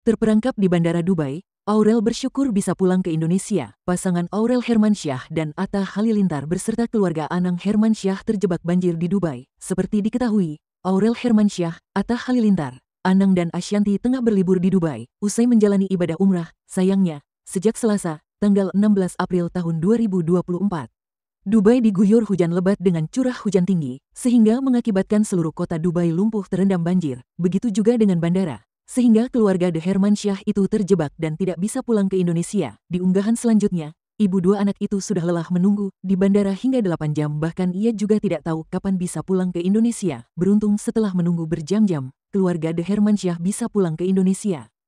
Terperangkap di Bandara Dubai, Aurel bersyukur bisa pulang ke Indonesia. Pasangan Aurel Hermansyah dan Atta Halilintar berserta keluarga Anang Hermansyah terjebak banjir di Dubai. Seperti diketahui, Aurel Hermansyah, Atta Halilintar, Anang dan Ashanti tengah berlibur di Dubai. Usai menjalani ibadah umrah, sayangnya, sejak Selasa, tanggal 16 April tahun 2024, Dubai diguyur hujan lebat dengan curah hujan tinggi, sehingga mengakibatkan seluruh kota Dubai lumpuh terendam banjir, begitu juga dengan bandara sehingga keluarga De Hermansyah itu terjebak dan tidak bisa pulang ke Indonesia. Di unggahan selanjutnya, ibu dua anak itu sudah lelah menunggu di bandara hingga 8 jam bahkan ia juga tidak tahu kapan bisa pulang ke Indonesia. Beruntung setelah menunggu berjam-jam, keluarga De Hermansyah bisa pulang ke Indonesia.